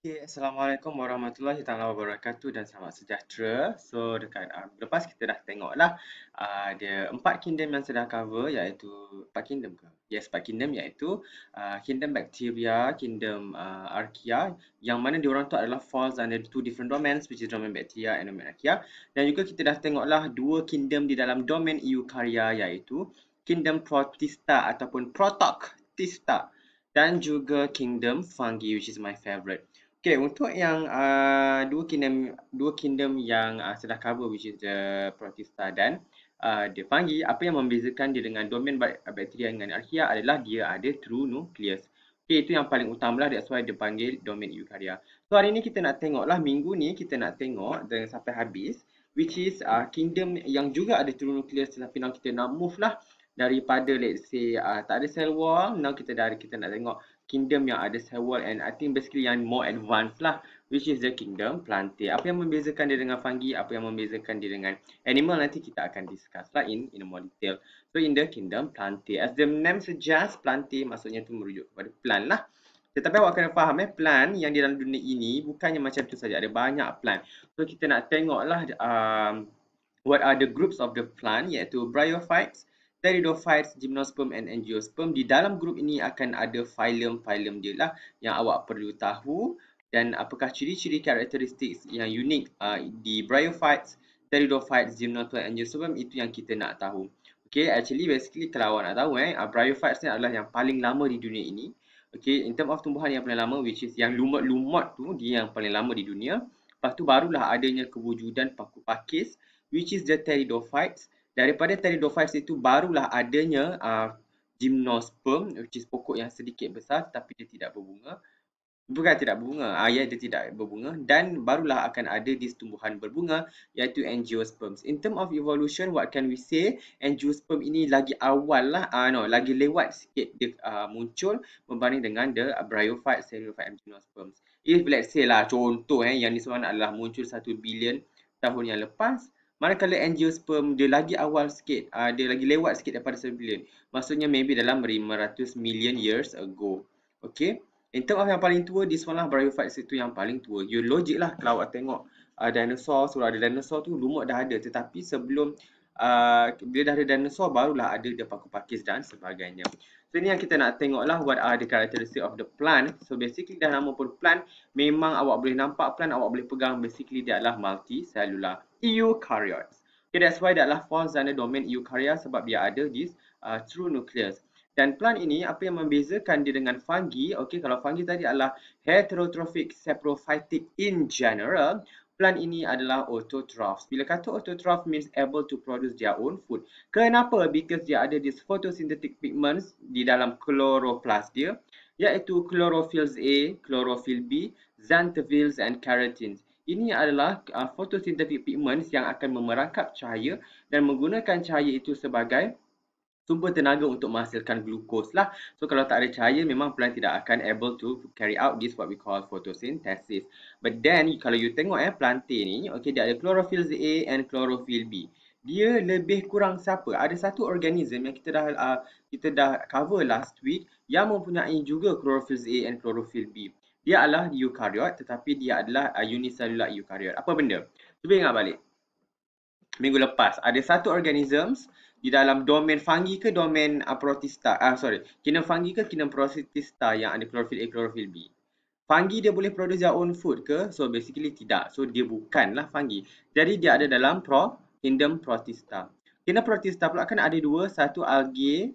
Okay, Assalamualaikum warahmatullahi taala wabarakatuh dan selamat sejahtera. So dekat uh, lepas kita dah tengoklah uh, empat kingdom yang sedang cover iaitu empat kingdom ke? Yes, empat kingdom iaitu uh, kingdom bacteria, kingdom uh, archaea yang mana diorang tu adalah falls under two different domains which is domain bacteria and domain archaea. Dan juga kita dah tengoklah dua kingdom di dalam domain eukarya iaitu kingdom protista ataupun protoctista dan juga kingdom fungi which is my favourite. Okay, untuk yang uh, dua kingdom dua kingdom yang uh, sudah cover which is the protista dan uh, the fungi, apa yang membezakan dia dengan domain bakteria dengan archaea adalah dia ada true nucleus. Okay, itu yang paling utamalah that's why dia panggil domain eukarya. So hari ni kita nak tengoklah minggu ni kita nak tengok dan sampai habis which is uh, kingdom yang juga ada true nucleus tapi now kita nak move lah daripada let's say uh, tak ada cell wall now kita dah kita nak tengok kingdom yang ada cell wall and I think basically yang more advanced lah which is the kingdom plantae apa yang membezakan dia dengan fungi apa yang membezakan dia dengan animal nanti kita akan discuss lah in in more detail so in the kingdom plantae as the name suggests plantae maksudnya tu merujuk kepada plant lah tetapi awak kena faham eh plant yang di dalam dunia ini bukannya macam tu saja ada banyak plant so kita nak tengok lah um, what are the groups of the plant iaitu bryophytes pteridophytes, gymnosperm and angiosperm. Di dalam grup ini akan ada phylum-phylum dia lah yang awak perlu tahu dan apakah ciri-ciri karakteristik yang unik uh, di bryophytes, pteridophytes, gymnosperm, and angiosperm itu yang kita nak tahu. Okay, actually basically kalau awak nak tahu eh, uh, bryophytes ni adalah yang paling lama di dunia ini. Okay, in term of tumbuhan yang paling lama which is yang lumut-lumut tu dia yang paling lama di dunia. Lepas tu barulah adanya kewujudan paku pakis which is the pteridophytes daripada pteridophytes itu barulah adanya uh, gymnosperm which is pokok yang sedikit besar tapi dia tidak berbunga bukan tidak berbunga ah ya dia tidak berbunga dan barulah akan ada di tumbuhan berbunga iaitu angiosperms in term of evolution what can we say angiosperm ini lagi awal lah ah no lagi lewat sikit dia uh, muncul berbanding dengan the bryophyte seriophyte and gymnosperms if let's say lah contoh eh yang ni sebenarnya adalah muncul 1 bilion tahun yang lepas Manakala NGO sperm dia lagi awal sikit, uh, dia lagi lewat sikit daripada sebilion. Maksudnya maybe dalam 500 million years ago. Okay. In term of yang paling tua, this one lah bryophytes itu yang paling tua. You logic lah kalau awak tengok uh, dinosaur, sebelum ada dinosaur tu lumut dah ada. Tetapi sebelum uh, bila dah ada dinosaur barulah ada dia pakis dan sebagainya. So ni yang kita nak tengok lah what are the characteristics of the plant. So basically dah nama pun plant, memang awak boleh nampak plant, awak boleh pegang basically dia adalah multicellular eukaryotes. Okay, that's why dia adalah false zona domain eukarya sebab dia ada di uh, true nucleus. Dan plant ini apa yang membezakan dia dengan fungi, okay, kalau fungi tadi adalah heterotrophic saprophytic in general, Plant ini adalah autotrophs. Bila kata autotroph means able to produce their own food. Kenapa? Because dia ada this photosynthetic pigments di dalam chloroplast dia iaitu chlorophylls A, chlorophyll B, xanthophylls and carotenes. Ini adalah uh, photosynthetic pigments yang akan memerangkap cahaya dan menggunakan cahaya itu sebagai sumber tenaga untuk menghasilkan glukos lah. So kalau tak ada cahaya memang plant tidak akan able to carry out this what we call photosynthesis. But then kalau you tengok eh plantain ni, okay dia ada chlorophyll A and chlorophyll B. Dia lebih kurang siapa? Ada satu organism yang kita dah uh, kita dah cover last week yang mempunyai juga chlorophyll A and chlorophyll B. Dia adalah eukaryot tetapi dia adalah uh, unicellular eukaryot. Apa benda? Cuba ingat balik. Minggu lepas ada satu organisms di dalam domain fungi ke domain uh, protista ah uh, sorry kinem fungi ke kinem protista yang ada klorofil A klorofil B fungi dia boleh produce their own food ke so basically tidak so dia bukanlah fungi jadi dia ada dalam pro kingdom protista kinem protista pula kan ada dua satu algae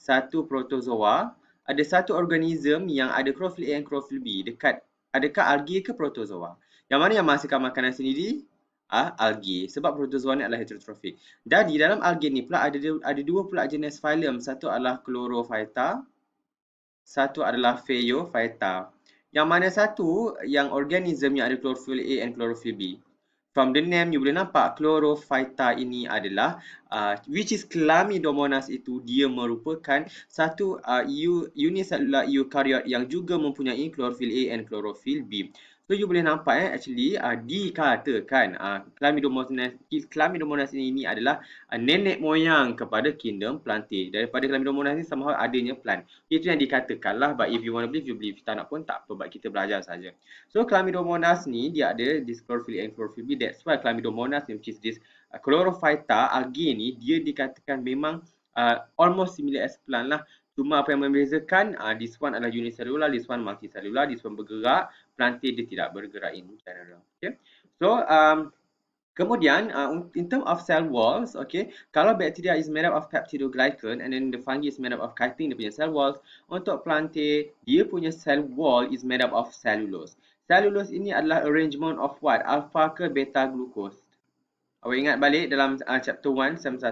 satu protozoa ada satu organism yang ada klorofil A dan klorofil B dekat adakah algae ke protozoa yang mana yang menghasilkan makanan sendiri uh, algae sebab protozoa ni adalah heterotrophic. Dan di dalam algae ni pula ada ada dua pula jenis phylum. Satu adalah chlorophyta, satu adalah phaeophyta. Yang mana satu yang organism yang ada chlorophyll A and chlorophyll B. From the name you boleh nampak chlorophyta ini adalah uh, which is chlamydomonas itu dia merupakan satu uh, unicellular eukaryot yang juga mempunyai chlorophyll A and chlorophyll B. So you boleh nampak eh actually uh, dikatakan uh, Chlamydomonas, Chlamydomonas ini, ini adalah uh, nenek moyang kepada kingdom plantain. Daripada Chlamydomonas ini somehow adanya plant. Itu yang dikatakan lah but if you want to believe, you believe. If nak pun tak apa but kita belajar saja. So Chlamydomonas ni dia ada this chlorophyll and chlorophyll B. That's why Chlamydomonas which is this uh, chlorophyta algae ni dia dikatakan memang uh, almost similar as plant lah. Cuma apa yang membezakan, uh, this one adalah unicellular, this one multicellular, this one bergerak, plantar dia tidak bergerak in general. Okay. So, um, kemudian uh, in term of cell walls, okay, kalau bacteria is made up of peptidoglycan and then the fungi is made up of chitin, dia punya cell walls, untuk plante, dia punya cell wall is made up of cellulose. Cellulose ini adalah arrangement of what? Alpha ke beta glucose. Awak ingat balik dalam uh, chapter 1, sem 1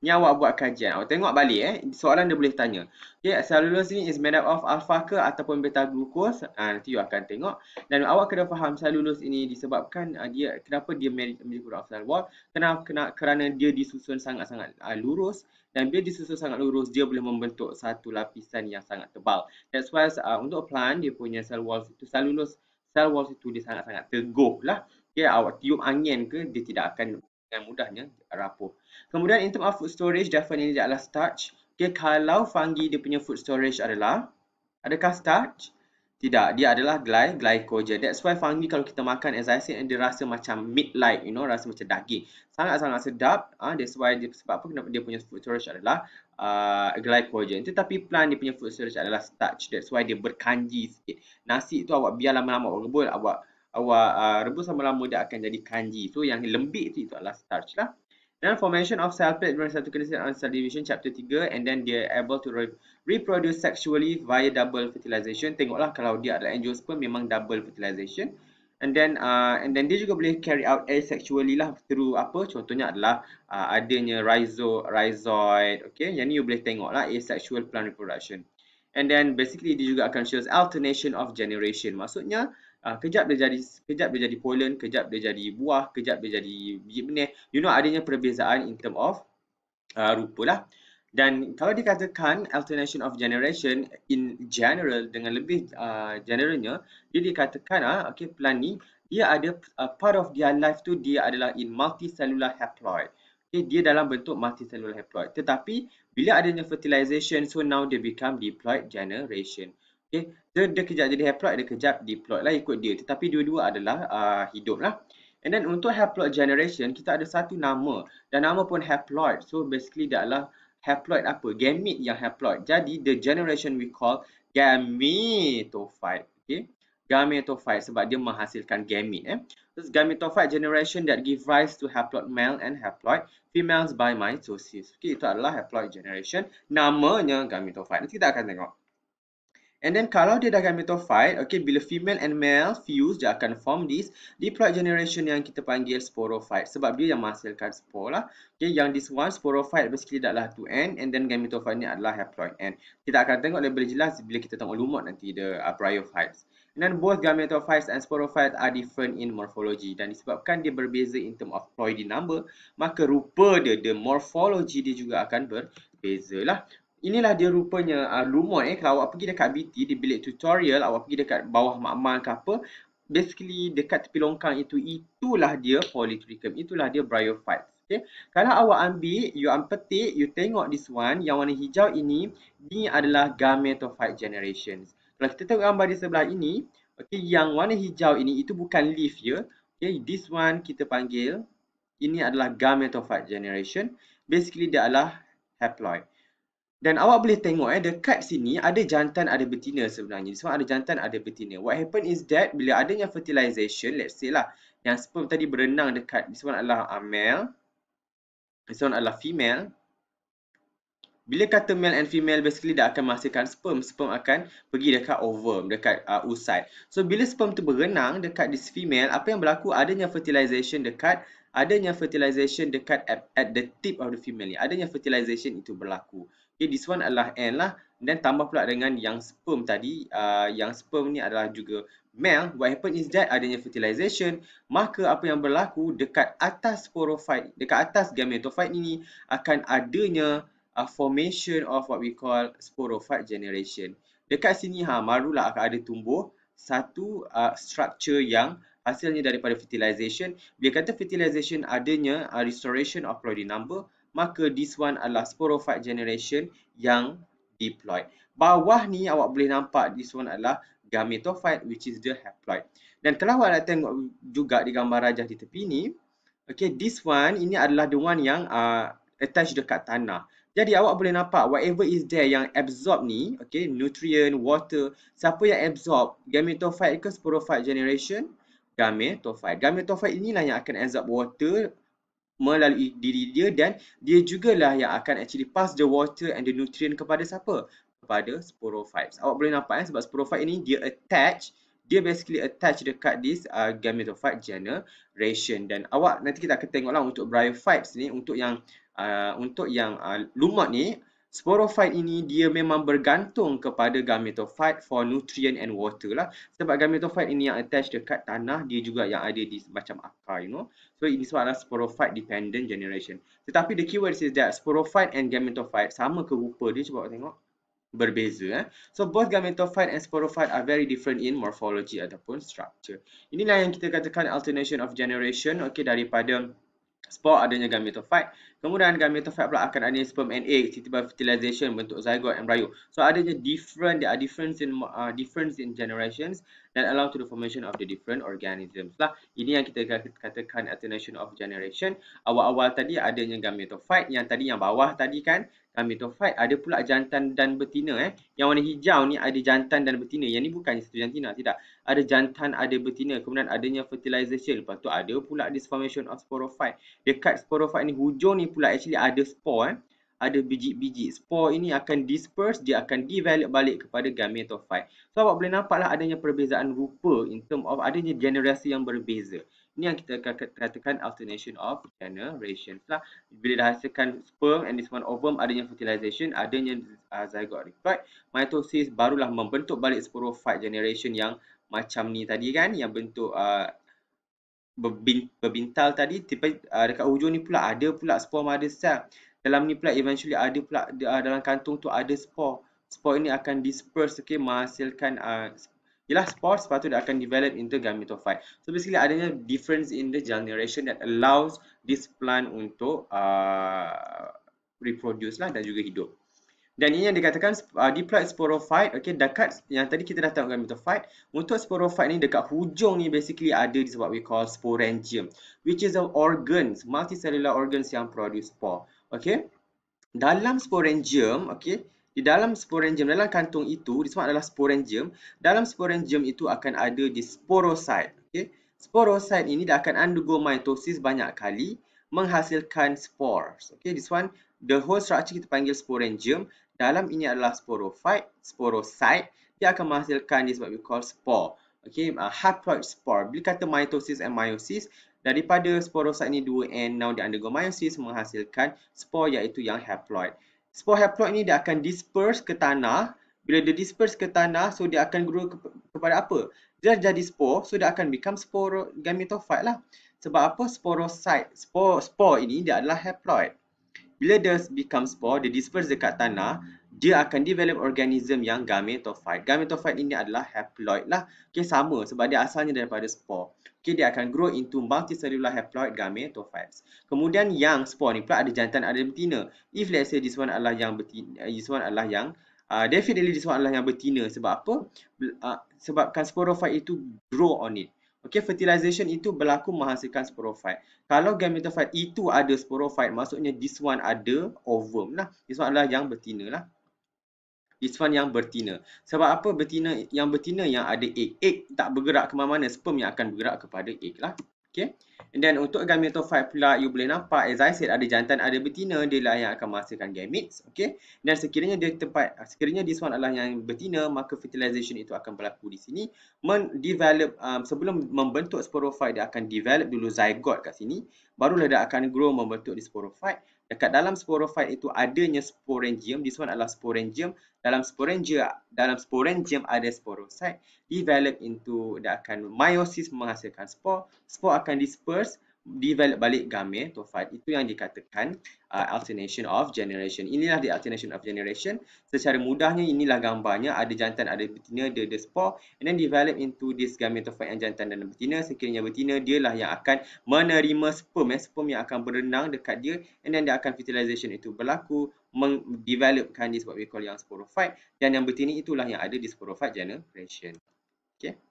ni awak buat kajian. Awak tengok balik eh. Soalan dia boleh tanya. Okay, cellulose ni is made up of alpha ke ataupun beta glucose. Ha, nanti awak akan tengok. Dan awak kena faham cellulose ini disebabkan uh, dia kenapa dia molecular of cell wall. Kenapa, kena, kerana dia disusun sangat-sangat uh, lurus. Dan bila disusun sangat lurus, dia boleh membentuk satu lapisan yang sangat tebal. That's why uh, untuk plant, dia punya cell wall itu, cellulose, cell wall itu dia sangat-sangat teguh lah. Okay, awak tiup angin ke, dia tidak akan dengan mudahnya rapuh. Kemudian in term of food storage, definitely dia adalah starch. Okay, kalau fungi dia punya food storage adalah, adakah starch? Tidak, dia adalah gly glycogen. That's why fungi kalau kita makan, as I said, dia rasa macam meat-like, you know, rasa macam daging. Sangat-sangat sedap. Ah, uh, that's why dia, sebab apa kenapa dia punya food storage adalah uh, glycogen. Tetapi plant dia punya food storage adalah starch. That's why dia berkanji sikit. Nasi tu awak biar lama-lama awak rebut, awak awak uh, rebus lama-lama dia akan jadi kanji. So yang lembik tu itu adalah starch lah. Then formation of cell plate during satu kinesis cell division chapter 3 and then dia able to re- reproduce sexually via double fertilization. Tengoklah kalau dia adalah angiosperm memang double fertilization. And then uh, and then dia juga boleh carry out asexually lah through apa contohnya adalah uh, adanya rhizo rhizoid okay yang ni you boleh tengoklah asexual plant reproduction and then basically dia juga akan shows alternation of generation maksudnya uh, kejap dia jadi kejap dia jadi pollen, kejap dia jadi buah, kejap dia jadi biji benih. You know adanya perbezaan in term of uh, rupa lah. Dan kalau dikatakan alternation of generation in general dengan lebih uh, generalnya, dia dikatakan ah uh, okay plan ni dia ada uh, part of their life tu dia adalah in multicellular haploid. Okay, dia dalam bentuk multicellular haploid. Tetapi bila adanya fertilization, so now they become diploid generation. Okay. Dia, dia kejap jadi haploid, dia kejap diploid lah ikut dia. Tetapi dua-dua adalah uh, hidup lah. And then untuk haploid generation, kita ada satu nama. Dan nama pun haploid. So basically dia adalah haploid apa? Gamete yang haploid. Jadi the generation we call gametophyte. Okay. Gametophyte sebab dia menghasilkan gamete. Eh. So, gametophyte generation that give rise to haploid male and haploid females by mitosis. Okay, itu adalah haploid generation. Namanya gametophyte. Nanti kita akan tengok. And then kalau dia dah gametophyte, okay, bila female and male fuse, dia akan form this diploid generation yang kita panggil sporophyte. Sebab dia yang menghasilkan spor lah. Okay, yang this one, sporophyte basically adalah 2N and then gametophyte ni adalah haploid N. Kita akan tengok lebih jelas bila kita tengok lumut nanti, the uh, bryophytes. And then both gametophytes and sporophytes are different in morphology dan disebabkan dia berbeza in term of ploidy number, maka rupa dia, the morphology dia juga akan berbeza lah. Inilah dia rupanya uh, rumor eh kalau awak pergi dekat BT di bilik tutorial awak pergi dekat bawah makmal ke apa basically dekat tepi longkang itu itulah dia polytrichum itulah dia bryophyte Okay? kalau awak ambil you am you tengok this one yang warna hijau ini ni adalah gametophyte generations kalau kita tengok gambar di sebelah ini okay? yang warna hijau ini itu bukan leaf ya Okay? this one kita panggil ini adalah gametophyte generation basically dia adalah haploid dan awak boleh tengok eh dekat sini ada jantan ada betina sebenarnya. Sebab ada jantan ada betina. What happen is that bila adanya fertilisation, let's say lah yang sperm tadi berenang dekat this one adalah uh, male. This one adalah female. Bila kata male and female basically dia akan menghasilkan sperm. Sperm akan pergi dekat ovum, dekat uh, usai. So bila sperm tu berenang dekat this female, apa yang berlaku adanya fertilisation dekat adanya fertilization dekat at, at the tip of the female adanya fertilization itu berlaku okay this one adalah N lah dan tambah pula dengan yang sperm tadi uh, yang sperm ni adalah juga male what happen is that adanya fertilization maka apa yang berlaku dekat atas sporophyte dekat atas gametophyte ini akan adanya a uh, formation of what we call sporophyte generation dekat sini ha barulah akan ada tumbuh satu uh, structure yang hasilnya daripada fertilization. Bila kata fertilization adanya uh, restoration of ploidy number, maka this one adalah sporophyte generation yang diploid. Bawah ni awak boleh nampak this one adalah gametophyte which is the haploid. Dan kalau awak nak tengok juga di gambar rajah di tepi ni, okay, this one ini adalah the one yang uh, attached dekat tanah. Jadi awak boleh nampak whatever is there yang absorb ni, okay, nutrient, water, siapa yang absorb gametophyte ke sporophyte generation, gametophyte. Gametophyte inilah yang akan absorb water melalui diri dia dan dia jugalah yang akan actually pass the water and the nutrient kepada siapa? Kepada sporophytes. Awak boleh nampak kan sebab sporophyte ini dia attach dia basically attach dekat this uh, gametophyte generation dan awak nanti kita akan tengoklah untuk bryophytes ni untuk yang uh, untuk yang uh, lumut ni Sporophyte ini dia memang bergantung kepada gametophyte for nutrient and water lah. Sebab gametophyte ini yang attach dekat tanah, dia juga yang ada di macam akar, you know. So, ini sebablah sporophyte dependent generation. Tetapi the keyword is that sporophyte and gametophyte sama ke rupa dia. Cuba tengok. Berbeza eh. So, both gametophyte and sporophyte are very different in morphology ataupun structure. Inilah yang kita katakan alternation of generation. Okay, daripada spore adanya gametophyte. Kemudian gametofit pula akan ada sperm and egg tiba fertilization bentuk zygote embryo. So adanya different there are difference in uh, difference in generations that allow to the formation of the different organisms lah. Ini yang kita katakan alternation of generation. Awal-awal tadi adanya gametofit yang tadi yang bawah tadi kan gametofit ada pula jantan dan betina eh. Yang warna hijau ni ada jantan dan betina. Yang ni bukan satu jantina tidak. Ada jantan, ada betina. Kemudian adanya fertilization. Lepas tu ada pula this formation of sporophyte. Dekat sporophyte ni hujung ni pula actually ada spore eh. Ada biji-biji. Spore ini akan disperse, dia akan develop balik kepada gametophyte. So, awak boleh nampaklah adanya perbezaan rupa in term of adanya generasi yang berbeza. Ini yang kita katakan alternation of generations lah. Bila dihasilkan sperm and this one ovum, adanya fertilization, adanya uh, ah, zygote replied. Mitosis barulah membentuk balik sporophyte generation yang macam ni tadi kan, yang bentuk ah, berbin, berbintal tadi tiba uh, dekat hujung ni pula ada pula spor ada sel dalam ni pula eventually ada pula uh, dalam kantung tu ada spor spor ini akan disperse okey menghasilkan uh, ialah spor sepatu dia akan develop into gametophyte so basically adanya difference in the generation that allows this plant untuk uh, reproduce lah dan juga hidup dan ini yang dikatakan uh, diploid sporophyte okay, dekat yang tadi kita dah tengokkan metaphyte. Untuk sporophyte ni dekat hujung ni basically ada di sebab we call sporangium. Which is the organs, multicellular organs yang produce spore. Okay. Dalam sporangium, okay, di dalam sporangium, dalam kantung itu disebut adalah sporangium. Dalam sporangium itu akan ada di sporocyte. Okay. Sporocyte ini dia akan undergo mitosis banyak kali menghasilkan spores. Okay, this one the whole structure kita panggil sporangium. Dalam ini adalah sporophyte, sporocyte. Dia akan menghasilkan this what we call spore. Okay, uh, haploid spore. Bila kata mitosis and meiosis, daripada sporocyte ni 2N, now dia undergo meiosis menghasilkan spore iaitu yang haploid. Spore haploid ni dia akan disperse ke tanah. Bila dia disperse ke tanah, so dia akan grow ke kepada apa? Dia jadi spore, so dia akan become spore gametophyte lah. Sebab apa sporocyte, spore, spore ini dia adalah haploid. Bila dust become spore, dia disperse dekat tanah, dia akan develop organism yang gametophyte. Gametophyte ini adalah haploid lah. Okay, sama sebab dia asalnya daripada spore. Okay, dia akan grow into multicellular haploid gametophytes. Kemudian yang spore ni pula ada jantan, ada betina. If let's say this one adalah yang betina, this one adalah yang Uh, definitely this one adalah yang betina sebab apa? Uh, sebabkan sporophyte itu grow on it. Okey, fertilization itu berlaku menghasilkan sporofit. Kalau gametofit itu ada sporofit, maksudnya this one ada ovum lah. This one adalah yang betina lah. This one yang betina. Sebab apa betina yang betina yang ada egg? Egg tak bergerak ke mana-mana, sperm yang akan bergerak kepada egg lah. Okay. And then untuk gametophyte pula, you boleh nampak, as I said, ada jantan, ada betina, dia lah yang akan menghasilkan gametes. Okay. Dan sekiranya dia tempat, sekiranya this one adalah yang betina, maka fertilization itu akan berlaku di sini. Men develop, um, sebelum membentuk sporophyte, dia akan develop dulu zygote kat sini. Barulah dia akan grow membentuk di sporophyte dekat dalam sporofit itu adanya sporangium this one adalah sporangium dalam sporangium dalam sporangium ada sporosite develop into dia akan meiosis menghasilkan spor spor akan disperse develop balik gamet tofat itu yang dikatakan uh, alternation of generation inilah the alternation of generation secara mudahnya inilah gambarnya ada jantan ada betina dia ada spore and then develop into this gametofat yang jantan dan betina sekiranya betina dialah yang akan menerima sperm eh. sperm yang akan berenang dekat dia and then dia akan fertilization itu berlaku mendevelopkan this what we call yang sporophyte dan yang betina itulah yang ada di sporophyte generation Okay?